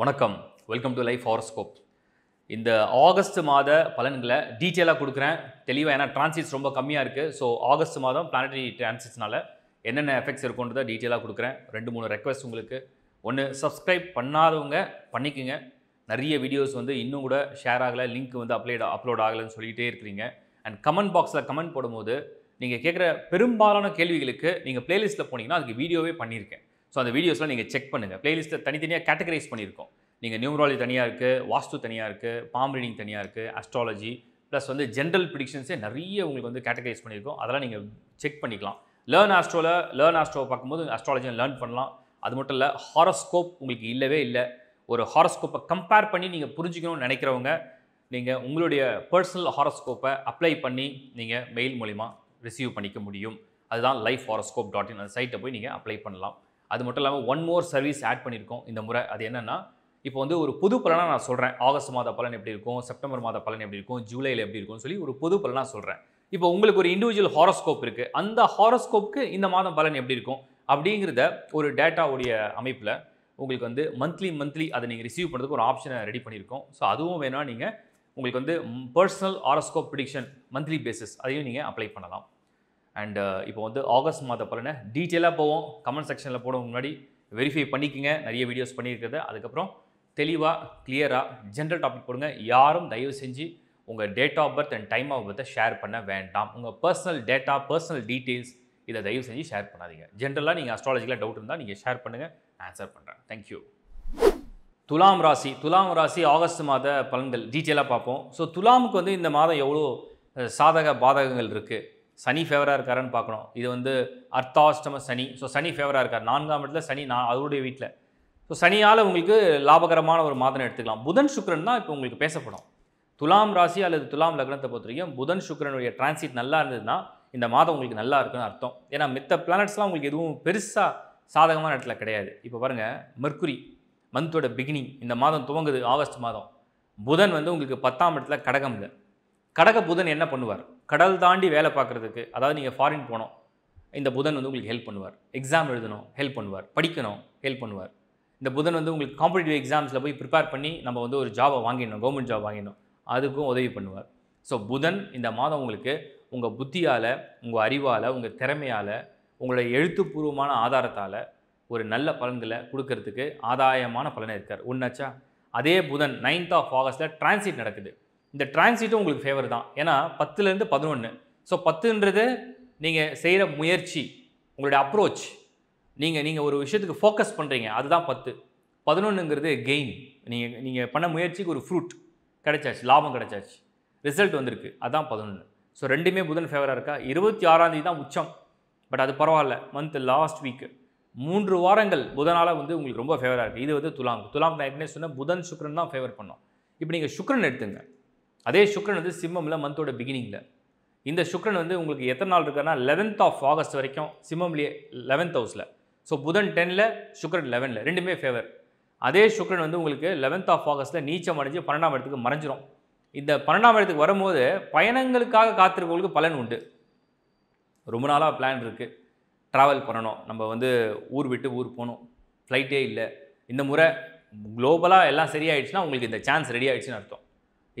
வணக்கம் welcome to life horoscope இந்த August மாத பலன்களை டீட்டெயிலாக கொடுக்குறேன் தெளிவாக ஏன்னா டிரான்சிட்ஸ் ரொம்ப கம்மியாக இருக்குது ஸோ ஆகஸ்ட் மாதம் பிளானட்டரி டிரான்சிட்ஸ்னால என்னென்ன எஃபெக்ட்ஸ் இருக்குன்றதை டீட்டெயிலாக கொடுக்குறேன் ரெண்டு மூணு ரெக்வஸ்ட் உங்களுக்கு ஒன்று சப்ஸ்கிரைப் பண்ணாதவங்க பண்ணிக்கோங்க நிறைய வீடியோஸ் வந்து இன்னும் கூட ஷேர் ஆகலை லிங்க் வந்து அப்ளை அப்லோட் ஆகலைன்னு சொல்லிகிட்டே இருக்கிறீங்க அண்ட் கமெண்ட் பாக்ஸில் கமெண்ட் போடும்போது நீங்கள் கேட்குற பெரும்பாலான கேள்விகளுக்கு நீங்கள் பிளேலிஸ்ட்டில் போனீங்கன்னா அதுக்கு வீடியோவே பண்ணியிருக்கேன் ஸோ அந்த வீடியோஸ்லாம் நீங்கள் செக் பண்ணுங்கள் பிளேலிஸ்ட்டை தனித்தனியாக கேட்டகரைஸ் பண்ணியிருக்கோம் நீங்கள் நியூமராலஜி தனியாக இருக்குது வாஸ்து தனியாக இருக்குது பாம் ரீடிங் தனியாக இருக்குது அஸ்ட்ராலஜி ப்ளஸ் வந்து ஜென்ரல் ப்ரிடிக்ஷன்ஸே நிறைய உங்களுக்கு வந்து கேட்டகரைஸ் பண்ணியிருக்கோம் அதெல்லாம் நீங்கள் செக் பண்ணிக்கலாம் லேர்ன் ஆஸ்ட்ரோவில் லேர்ன் ஆஸ்ட்ரோவை பார்க்கும்போது அஸ்ட்ராலஜியை லேர்ன் பண்ணலாம் அது மட்டும் இல்லை ஹாரோஸ்கோப் உங்களுக்கு இல்லவே இல்லை ஒரு ஹாரோஸ்கோப்பை கம்பேர் பண்ணி நீங்கள் புரிஞ்சுக்கணும்னு நினைக்கிறவங்க நீங்கள் உங்களுடைய பர்சனல் ஹாரோஸ்கோப்பை அப்ளை பண்ணி நீங்கள் மெயில் மூலிமா ரிசீவ் பண்ணிக்க முடியும் அதுதான் லைஃப் ஹாரோஸ்கோப் டாட் இன் அந்த சைட்டை போய் நீங்கள் அப்ளை பண்ணலாம் அது மட்டும் இல்லாமல் ஒன் மோர் சர்வீஸ் ஆட் பண்ணியிருக்கோம் இந்த முறை அது என்னென்னா இப்போ வந்து ஒரு புது பலனாக நான் சொல்கிறேன் ஆகஸ்ட் மாத பலன் எப்படி இருக்கும் செப்டம்பர் மாத பலன் எப்படி இருக்கும் ஜூலையில் எப்படி இருக்கும்னு சொல்லி ஒரு புது பலனாக சொல்கிறேன் இப்போ உங்களுக்கு ஒரு இண்டிவிஜுவல் ஹாரோஸ்கோப் இருக்குது அந்த ஹாரோஸ்கோப்புக்கு இந்த மாதம் பலன் எப்படி இருக்கும் அப்படிங்கிறத ஒரு டேட்டாவுடைய அமைப்பில் உங்களுக்கு வந்து மந்த்லி மந்த்லி அதை நீங்கள் ரிசீவ் பண்ணுறதுக்கு ஒரு ஆப்ஷனை ரெடி பண்ணியிருக்கோம் ஸோ அதுவும் வேணால் நீங்கள் உங்களுக்கு வந்து personal horoscope prediction monthly basis அதையும் நீங்கள் அப்ளை பண்ணலாம் அண்ட் uh, இப்போ வந்து ஆகஸ்ட் மாத பலன டீட்டெயிலாக போவோம் கமெண்ட் செக்ஷனில் போட முன்னாடி வெரிஃபை பண்ணிக்கோங்க நிறைய வீடியோஸ் பண்ணியிருக்கிறது அதுக்கப்புறம் தெளிவாக கிளியராக ஜென்ரல் டாபிக் போடுங்க யாரும் தயவு செஞ்சு உங்கள் date of birth and time of பர்த்தை ஷேர் பண்ண வேண்டாம் உங்கள் பர்சனல் டேட்டா பர்சனல் டீட்டெயில்ஸ் இதை தயவு செஞ்சு ஷேர் பண்ணாதீங்க ஜென்ரலாக நீங்கள் அஸ்ட்ராலஜிக்கலாக டவுட் இருந்தால் நீங்கள் ஷேர் பண்ணுங்கள் ஆன்சர் பண்ணுறேன் தேங்க்யூ துலாம் ராசி துலாம் ராசி ஆகஸ்ட் மாத பலன்கள் டீட்டெயிலாக பார்ப்போம் ஸோ துலாமுக்கு வந்து இந்த மாதம் எவ்வளோ சாதக பாதகங்கள் இருக்குது சனி ஃபேவராக இருக்காரான்னு பார்க்கணும் இது வந்து அர்த்தாஷ்டம சனி ஸோ சனி ஃபேவராக இருக்கார் நான்காம் இடத்துல சனி நான் அவருடைய வீட்டில் ஸோ சனியால் உங்களுக்கு லாபகரமான ஒரு மாதம் எடுத்துக்கலாம் புதன் சுக்கரன் தான் இப்போ உங்களுக்கு பேசப்படும் துலாம் ராசி அல்லது துலாம் லக்னத்தை பொறுத்த வரைக்கும் புதன் சுக்கரனுடைய டிரான்சிட் நல்லா இருந்ததுன்னா இந்த மாதம் உங்களுக்கு நல்லா இருக்குன்னு அர்த்தம் ஏன்னா மித்த பிளானட்ஸ்லாம் உங்களுக்கு எதுவும் பெருசாக சாதகமான இடத்துல கிடையாது இப்போ பாருங்கள் மெர்குரி மந்தோட பிகினிங் இந்த மாதம் துவங்குது ஆகஸ்ட் மாதம் புதன் வந்து உங்களுக்கு பத்தாம் இடத்துல இல்லை கடக புதன் என்ன பண்ணுவார் கடல் தாண்டி வேலை பார்க்குறதுக்கு அதாவது நீங்கள் ஃபாரின் போனோம் இந்த புதன் வந்து உங்களுக்கு ஹெல்ப் பண்ணுவார் எக்ஸாம் எழுதணும் ஹெல்ப் பண்ணுவார் படிக்கணும் ஹெல்ப் பண்ணுவார் இந்த புதன் வந்து உங்களுக்கு காம்படிட்டிவ் எக்ஸாம்ஸில் போய் ப்ரிப்பேர் பண்ணி நம்ம வந்து ஒரு ஜாபை வாங்கிடணும் கவர்மெண்ட் ஜாப் வாங்கிடணும் அதுக்கும் உதவி பண்ணுவார் ஸோ புதன் இந்த மாதம் உங்களுக்கு உங்கள் புத்தியால் உங்கள் அறிவால் உங்கள் திறமையால் உங்களுடைய எழுத்துப்பூர்வமான ஆதாரத்தால் ஒரு நல்ல பலன்களை கொடுக்கறதுக்கு ஆதாயமான பலனை இருக்கார் ஒன்றாச்சா அதே புதன் நைன்த் ஆஃப் ஆகஸ்ட்டில் டிரான்சிட் நடக்குது இந்த டிரான்சிட்டும் உங்களுக்கு ஃபேவர் தான் ஏன்னா பத்துலேருந்து பதினொன்று ஸோ பத்துன்றது நீங்கள் செய்கிற முயற்சி உங்களுடைய அப்ரோச் நீங்கள் நீங்கள் ஒரு விஷயத்துக்கு ஃபோக்கஸ் பண்ணுறீங்க அதுதான் பத்து பதினொன்றுங்கிறது கெயின் நீங்கள் நீங்கள் பண்ண முயற்சிக்கு ஒரு ஃப்ரூட் கிடைச்சாச்சு லாபம் கிடைச்சாச்சு ரிசல்ட் வந்திருக்கு அதுதான் பதினொன்று ஸோ ரெண்டுமே புதன் ஃபேவராக இருக்கா இருபத்தி ஆறாந்தேதி தான் உச்சம் பட் அது பரவாயில்ல மந்த் லாஸ்ட் வீக்கு மூன்று வாரங்கள் புதனால் வந்து உங்களுக்கு ரொம்ப ஃபேவராக இருக்குது இது வந்து துலாம் துலாம் நான் ஏற்கனவே சொன்னால் புதன் சுக்ரன் தான் ஃபேவர் பண்ணோம் இப்போ நீங்கள் சுக்ரன் எடுத்துங்க அதே சுக்ரன் வந்து சிம்மமில் மந்தோட பிகினிங்கில் இந்த சுக்ரன் வந்து உங்களுக்கு எத்தனை நாள் இருக்கான்னா லெவன்த் ஆஃப் ஆகஸ்ட் வரைக்கும் சிம்மம்லேயே லெவன்த் ஹவுஸில் ஸோ புதன் டெனில் சுக்ரன் லெவனில் ரெண்டுமே ஃபேவர் அதே சுக்ரன் வந்து உங்களுக்கு லெவன்த் ஆஃப் ஆகஸ்ட்டில் நீச்சம் அடைஞ்சு பன்னெண்டாம் இடத்துக்கு மறைஞ்சிரும் இந்த பன்னெண்டாம் இடத்துக்கு வரும்போது பயணங்களுக்காக காத்திருக்கவங்களுக்கு பலன் உண்டு ரொம்ப நாளாக பிளான் இருக்குது ட்ராவல் பண்ணணும் நம்ம வந்து ஊர் விட்டு ஊர் போகணும் ஃப்ளைட்டே இல்லை இந்த முறை குளோபலாக எல்லாம் சரியாயிடுச்சுன்னா உங்களுக்கு இந்த சான்ஸ் ரெடி ஆகிடுச்சுன்னு அர்த்தம்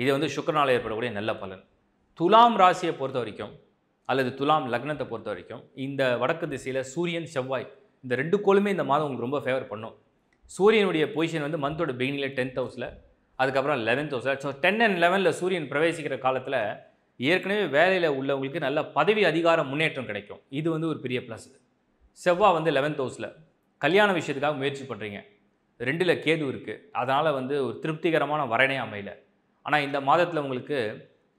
இது வந்து சுக்கரனால் ஏற்படக்கூடிய நல்ல பலன் துலாம் ராசியை பொறுத்த வரைக்கும் அல்லது துலாம் லக்னத்தை பொறுத்த வரைக்கும் இந்த வடக்கு திசையில் சூரியன் செவ்வாய் இந்த ரெண்டு கோளுமே இந்த மாதம் உங்களுக்கு ரொம்ப ஃபேவர் பண்ணும் சூரியனுடைய பொசிஷன் வந்து மந்தோட பிகினிங்கில் டென்த் ஹவுஸில் அதுக்கப்புறம் லெவன்த் ஹவுஸில் ஸோ டென் அண்ட் லெவனில் சூரியன் பிரவேசிக்கிற காலத்தில் ஏற்கனவே வேலையில் உள்ளவங்களுக்கு நல்ல பதவி அதிகார முன்னேற்றம் கிடைக்கும் இது வந்து ஒரு பெரிய ப்ளஸ் செவ்வாய் வந்து லெவன்த் ஹவுஸில் கல்யாண விஷயத்துக்காக முயற்சி பண்ணுறீங்க ரெண்டில் கேது இருக்குது அதனால் வந்து ஒரு திருப்திகரமான வரணே அமையலை ஆனால் இந்த மாதத்தில் உங்களுக்கு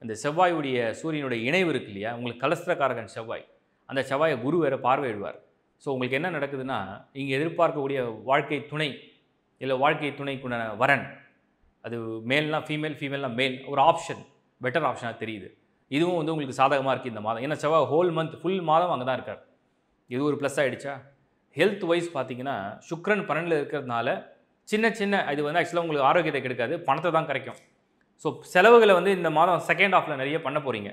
இந்த செவ்வாயுடைய சூரியனுடைய இணைவு இருக்கு இல்லையா உங்களுக்கு கலஸ்திரக்காரகன் செவ்வாய் அந்த செவ்வாயை குரு வேறு பார்வையிடுவார் ஸோ உங்களுக்கு என்ன நடக்குதுன்னா இங்கே எதிர்பார்க்கக்கூடிய வாழ்க்கை துணை இல்லை வாழ்க்கை துணைக்குண்டான வரன் அது மேல்னா ஃபீமேல் ஃபீமேல்னா மேல் ஒரு ஆப்ஷன் பெட்டர் ஆப்ஷனாக தெரியுது இதுவும் வந்து உங்களுக்கு சாதகமாக இருக்குது இந்த மாதம் ஏன்னா செவ்வாய் ஹோல் மந்த் ஃபுல் மாதம் அங்கே தான் இருக்கார் இது ஒரு ப்ளஸ் ஆகிடுச்சா ஹெல்த் வைஸ் பார்த்தீங்கன்னா சுக்ரன் பன்னெண்டில் இருக்கிறதுனால சின்ன சின்ன இது வந்து ஆக்சுவலாக உங்களுக்கு ஆரோக்கியத்தை கிடைக்காது பணத்தை தான் கிடைக்கும் ஸோ செலவுகளை வந்து இந்த மாதம் செகண்ட் ஆஃபில் நிறைய பண்ண போகிறீங்க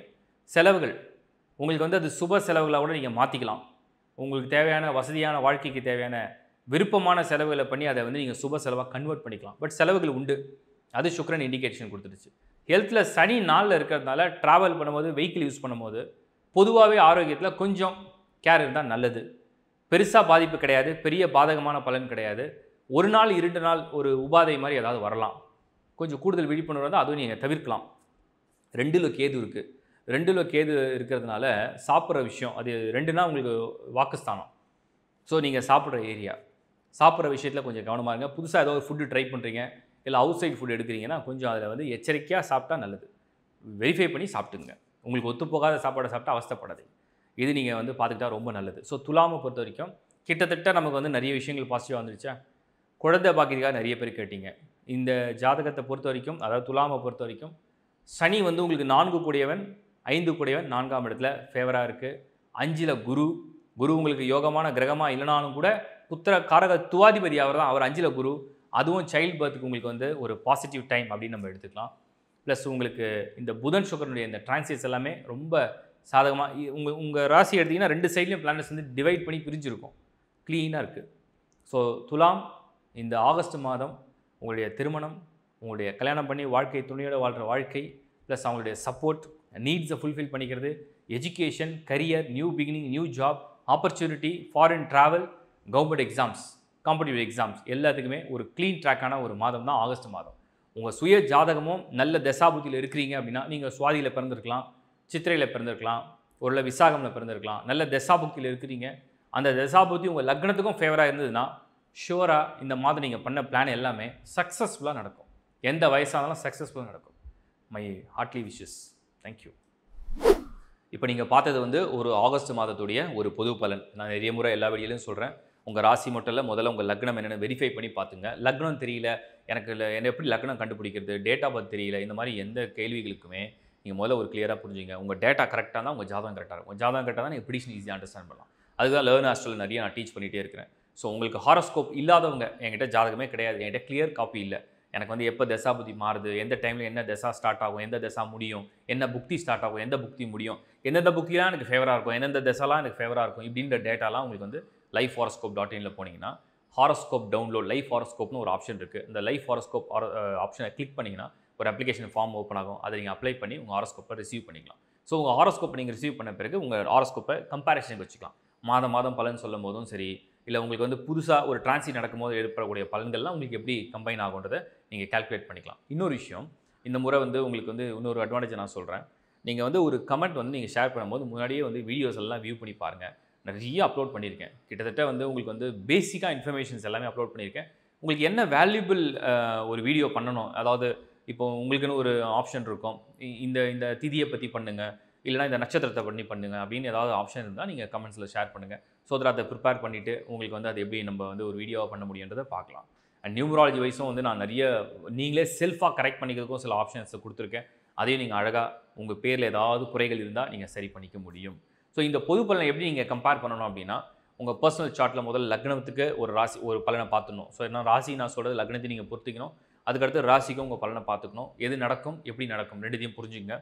செலவுகள் உங்களுக்கு வந்து அது சுப செலவுகளாக கூட நீங்கள் மாற்றிக்கலாம் உங்களுக்கு தேவையான வசதியான வாழ்க்கைக்கு தேவையான விருப்பமான செலவுகளை பண்ணி அதை வந்து நீங்கள் சுப செலவாக கன்வெர்ட் பண்ணிக்கலாம் பட் செலவுகள் உண்டு அது சுக்ரன் இண்டிகேஷன் கொடுத்துருச்சு ஹெல்த்தில் சனி நாளில் இருக்கிறதுனால ட்ராவல் பண்ணும்போது வெஹிக்கிள் யூஸ் பண்ணும்போது பொதுவாகவே ஆரோக்கியத்தில் கொஞ்சம் கேர் இருந்தால் நல்லது பெருசாக பாதிப்பு கிடையாது பெரிய பாதகமான பலன் கிடையாது ஒரு நாள் இரண்டு நாள் ஒரு உபாதை மாதிரி ஏதாவது வரலாம் கொஞ்சம் கூடுதல் விழிப்புணர்வு இருந்தால் அதுவும் நீங்கள் தவிர்க்கலாம் ரெண்டில் கேது இருக்குது ரெண்டில் கேது இருக்கிறதுனால சாப்பிட்ற விஷயம் அது ரெண்டுனா உங்களுக்கு வாக்குஸ்தானம் ஸோ நீங்கள் சாப்பிட்ற ஏரியா சாப்பிட்ற விஷயத்தில் கொஞ்சம் கவனமாக இருங்க புதுசாக ஏதோ ஒரு ஃபுட்டு ட்ரை பண்ணுறீங்க இல்லை அவுட் சைட் ஃபுட் எடுக்கிறீங்கன்னா கொஞ்சம் அதில் வந்து எச்சரிக்கையாக சாப்பிட்டா நல்லது வெரிஃபை பண்ணி சாப்பிட்டுங்க உங்களுக்கு ஒத்துப்போகாத சாப்பாடை சாப்பிட்டா அவஸ்தப்படாது இது நீங்கள் வந்து பார்த்துக்கிட்டா ரொம்ப நல்லது ஸோ துலாமை பொறுத்த வரைக்கும் கிட்டத்தட்ட நமக்கு வந்து நிறைய விஷயங்கள் பாசிட்டிவாக வந்துருச்சா குழந்தை பாக்கிறதுக்காக நிறைய பேர் கேட்டீங்க இந்த ஜாதகத்தை பொறுத்த வரைக்கும் அதாவது துலாமை பொறுத்த வரைக்கும் சனி வந்து உங்களுக்கு நான்கு கூடியவன் ஐந்து கூடியவன் நான்காம் இடத்துல ஃபேவராக இருக்குது அஞ்சில் குரு குரு உங்களுக்கு யோகமான கிரகமாக இல்லைனாலும் கூட புத்திர காரக துவாதிபதி அவர் தான் அவர் அஞ்சில் குரு அதுவும் சைல்டு பர்த்துக்கு உங்களுக்கு வந்து ஒரு பாசிட்டிவ் டைம் அப்படின்னு நம்ம எடுத்துக்கலாம் ப்ளஸ் உங்களுக்கு இந்த புதன் சுக்கரனுடைய இந்த டிரான்சிட்ஸ் எல்லாமே ரொம்ப சாதகமாக உங்கள் உங்கள் ராசி எடுத்திங்கன்னா ரெண்டு சைட்லேயும் பிளானட்ஸ் வந்து டிவைட் பண்ணி பிரிஞ்சுருக்கும் க்ளீனாக இருக்குது ஸோ துலாம் இந்த ஆகஸ்ட் மாதம் உங்களுடைய திருமணம் உங்களுடைய கல்யாணம் பண்ணி வாழ்க்கை துணையோடு வாழ்கிற வாழ்க்கை ப்ளஸ் அவங்களுடைய சப்போர்ட் நீட்ஸை ஃபுல்ஃபில் பண்ணிக்கிறது education career new beginning new job opportunity foreign travel government exams competitive exams எல்லாத்துக்குமே ஒரு க்ளீன் ட்ராக்கான ஒரு மாதம் தான் ஆகஸ்ட் மாதம் உங்கள் சுய ஜாதகமும் நல்ல தசாபுத்தியில் இருக்கிறீங்க அப்படின்னா நீங்கள் சுவாதியில் பிறந்திருக்கலாம் சித்திரையில் பிறந்திருக்கலாம் ஒரு விசாகமில் பிறந்திருக்கலாம் நல்ல தசாபுக்தியில் இருக்கிறீங்க அந்த தசாபுத்தி உங்கள் லக்னத்துக்கும் ஃபேவராக இருந்ததுன்னா ஷுவராக இந்த மாதிரி நீங்கள் பண்ண பிளான் எல்லாமே சக்ஸஸ்ஃபுல்லாக நடக்கும் எந்த வயசானாலும் சக்ஸஸ்ஃபுல்லாக நடக்கும் மை ஹார்ட்லி விஷஸ் தேங்க்யூ இப்போ நீங்கள் பார்த்தது வந்து ஒரு ஆகஸ்ட் மாதத்துடைய ஒரு பொது பலன் நான் நிறைய முறை எல்லா வழியிலையும் சொல்கிறேன் உங்கள் ராசி மட்டும் இல்லை முதல்ல உங்கள் லக்னம் என்னென்னு வெரிஃபை பண்ணி பார்த்துங்க லக்னம் தெரியல எனக்கு இல்லை என்ன எப்படி லக்னம் கண்டுபிடிக்கிறது டேட் ஆஃப் பர்த் தெரியல இந்த மாதிரி எந்த கேள்விகளுக்குமே நீங்கள் முதல்ல ஒரு கிளியராக புரிஞ்சுங்க உங்கள் டேட்டா கரெக்டாக தான் உங்கள் ஜாதகம் கரெக்டாக இருக்கும் ஜாதகம் கரெக்டாக தான் நீங்கள் ப்ரிடிஷன் ஈஸியாக அண்டர்ஸ்டாண்ட் பண்ணலாம் அதுதான் லேர்ன் ஹாஸ்டலில் நிறைய நான் டீச் பண்ணிகிட்டே இருக்கிறேன் ஸோ உங்களுக்கு ஹாரோஸ்கோப் இல்லாதவங்க என்கிட்ட ஜாதகமே கிடையாது என்கிட்ட கிளியர் காப்பி இல்லை எனக்கு வந்து எப்போ தசாபுதி மாறுது எந்த டைமில் என்ன தசா ஸ்டார்ட் ஆகும் எந்த தசா முடியும் என்ன புக்தி ஸ்டார்ட் ஆகும் எந்த புக்தி முடியும் எந்தெந்த புக்திலாம் எனக்கு ஃபேவராக இருக்கும் எந்தெந்த தசாலாம் எனக்கு ஃபேவராக இருக்கும் இப்படின்ற டேட்டாலாம் உங்களுக்கு வந்து லைஃப் ஹாரோஸ்கோப் டாட் இனில் போனீங்கன்னா ஹாரோஸ்கோப் டவுன்லோட் லைஃப் ஹாரோஸ்கோப்னு ஒரு ஆப்ஷன் இருக்குது இந்த லைஃப் ஹாரோஸ்கோப் ஆப்ஷனை கிளிக் பண்ணிங்கன்னா ஒரு அப்ளிகேஷன் ஃபார்ம் ஓப்பன் ஆகும் அதை நீங்கள் அப்ளை பண்ணி உங்கள் ஹாரோஸ்கோப்பை ரிசீவ் பண்ணிக்கலாம் ஸோ உங்கள் ஹாரோஸ்கோப்பை நீங்கள் ரிசீவ் பண்ண பிறகு உங்கள் ஹாரோஸ்கோப்பை கம்பேரிஷனுக்கு வச்சுக்கலாம் மாதம் மாதம் பலன் சொல்லும் போதும் சரி இல்லை உங்களுக்கு வந்து புதுசாக ஒரு டிரான்சிட் நடக்கும்போது ஏற்படக்கூடிய பலன்கள்லாம் உங்களுக்கு எப்படி கம்பைன் ஆகுன்றதை நீங்கள் கால்குலேட் பண்ணிக்கலாம் இன்னொரு விஷயம் இந்த முறை வந்து உங்களுக்கு வந்து இன்னொரு அட்வான்டேஜ் நான் சொல்கிறேன் நீங்கள் வந்து ஒரு கமெண்ட் வந்து நீங்கள் ஷேர் பண்ணும்போது முன்னாடியே வந்து வீடியோஸ் எல்லாம் வியூ பண்ணி பாருங்கள் நிறைய அப்லோட் பண்ணியிருக்கேன் கிட்டத்தட்ட வந்து உங்களுக்கு வந்து பேசிக்காக இன்ஃபர்மேஷன்ஸ் எல்லாமே அப்லோட் பண்ணியிருக்கேன் உங்களுக்கு என்ன வேல்யூபிள் ஒரு வீடியோ பண்ணணும் அதாவது இப்போ உங்களுக்குன்னு ஒரு ஆப்ஷன் இருக்கும் இந்த இந்த திதியை பற்றி பண்ணுங்கள் இல்லைனா இந்த நட்சத்திரத்தை பண்ணி பண்ணுங்கள் அப்படின்னு ஏதாவது ஆப்ஷன் இருந்தால் நீங்கள் கமெண்ட்ஸில் ஷேர் பண்ணுங்கள் ஸோ அதில் அதை ப்ரிப்பேர் பண்ணிவிட்டு உங்களுக்கு வந்து அது எப்படி நம்ம வந்து ஒரு வீடியோவாக பண்ண முடியுன்றதை பார்க்கலாம் அண்ட் நியூமராலஜி வைஸும் வந்து நான் நிறைய நீங்களே செல்ஃபாக கரெக்ட் பண்ணிக்கிறதுக்கும் சில ஆப்ஷன்ஸை கொடுத்துருக்கேன் அதையும் நீங்கள் அழகாக உங்கள் பேரில் ஏதாவது குறைகள் இருந்தால் நீங்கள் சரி பண்ணிக்க முடியும் ஸோ இந்த பொது பலனை எப்படி நீங்கள் கம்பேர் பண்ணணும் அப்படின்னா உங்கள் பர்சனல் சார்ட்டில் முதல்ல லக்னத்துக்கு ஒரு ராசி ஒரு பலனை பார்த்துடணும் ஸோ என்ன ராசி நான் சொல்கிறது லக்னத்தை நீங்கள் பொறுத்துக்கணும் அதுக்கடுத்து ராசிக்கும் உங்கள் பலனை பார்த்துக்கணும் எது நடக்கும் எப்படி நடக்கும் ரெண்டுத்தையும் புரிஞ்சுங்க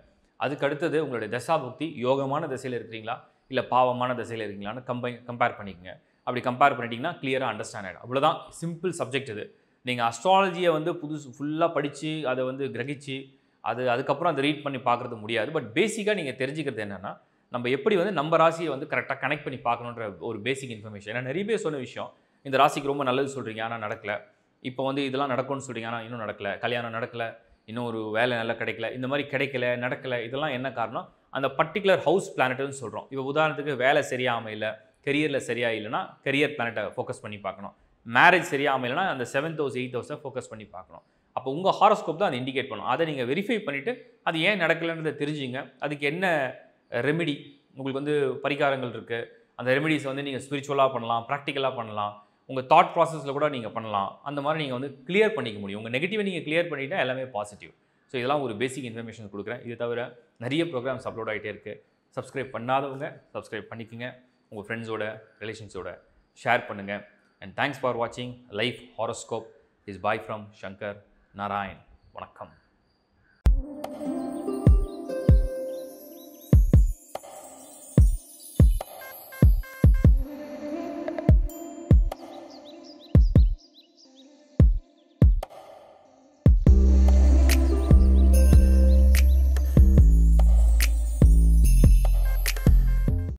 அதுக்கு அடுத்தது உங்களுடைய தசாபக்தி யோகமான திசையில் இருக்கிறீங்களா இல்லை பாவமான திசையில் இருக்கீங்களான்னு கம்பை கம்பேர் பண்ணிக்கோங்க அப்படி கம்பேர் பண்ணிட்டீங்கன்னா கிளியராக அண்டர்ஸ்டாண்ட் ஆகிடும் அவ்வளோதான் சிம்பிள் சப்ஜெக்ட் இது நீங்கள் அஸ்ட்ராலஜியை வந்து புதுசு ஃபுல்லாக படித்து அதை வந்து கிரகிச்சு அது அதுக்கப்புறம் அதை ரீட் பண்ணி பார்க்குறது முடியாது பட் பேசிக்காக நீங்கள் தெரிஞ்சுக்கிறது என்னென்னா நம்ம எப்படி வந்து நம்ம ராசியை வந்து கரெக்டாக கனெக்ட் பண்ணி பார்க்கணுன்ற ஒரு பேசிக் இன்ஃபர்மேஷன் ஏன்னா நிறைய பேர் சொன்ன விஷயம் இந்த ராசிக்கு ரொம்ப நல்லது சொல்கிறீங்க ஆனால் நடக்கலை இப்போ வந்து இதெல்லாம் நடக்கும்னு சொல்கிறீங்க ஆனால் இன்னும் நடக்கலை கல்யாணம் நடக்கலை இன்னும் ஒரு வேலை நல்லா கிடைக்கல இந்த மாதிரி கிடைக்கல நடக்கலை இதெல்லாம் என்ன காரணம் அந்த பர்டிகுலர் ஹவுஸ் பிளானட்னு சொல்கிறோம் இப்போ உதாரணத்துக்கு வேலை சரியாக அமையல கெரியரில் சரியாக இல்லைனா கெரியர் பிளானட்டை ஃபோக்கஸ் பண்ணி பார்க்கணும் மேரேஜ் சரியாக அமையலைனா அந்த செவன்த் ஹவுஸ் எயித் ஹவுஸை ஃபோக்கஸ் பண்ணி பார்க்கணும் அப்போ உங்கள் ஹாரோஸ்கோப் தான் அதை இண்டிகேட் பண்ணணும் அதை நீங்கள் வெரிஃபை பண்ணிவிட்டு அது ஏன் நடக்கலைன்றதை தெரிஞ்சுங்க அதுக்கு என்ன ரெமெடி உங்களுக்கு வந்து பரிகாரங்கள் இருக்குது அந்த ரெமெடிஸ் வந்து நீங்கள் ஸ்பிரிச்சுவலாக பண்ணலாம் ப்ராக்டிக்கலாக பண்ணலாம் உங்கள் தாட் ப்ராசஸில் கூட நீங்கள் பண்ணலாம் அந்த மாதிரி நீங்கள் வந்து கிளியர் பண்ணிக்க முடியும் உங்கள் நெகட்டிவை நீங்கள் கிளியர் பண்ணிட்டா எல்லாமே பாசிட்டிவ் ஸோ இதெல்லாம் ஒரு பேசிக் இன்ஃபர்மேஷன் கொடுக்குறேன் இது தவிர நிறைய ப்ரோக்ராம்ஸ் அப்லோட் ஆகிட்டே இருக்குது சப்ஸ்கிரைப் பண்ணாதவங்க சப்ஸ்கிரைப் பண்ணிக்கோங்க உங்கள் ஃப்ரெண்ட்ஸோட ரிலேஷன்ஸோட ஷேர் பண்ணுங்கள் அண்ட் தேங்க்ஸ் ஃபார் வாட்சிங் life horoscope is by from Shankar Narayan வணக்கம்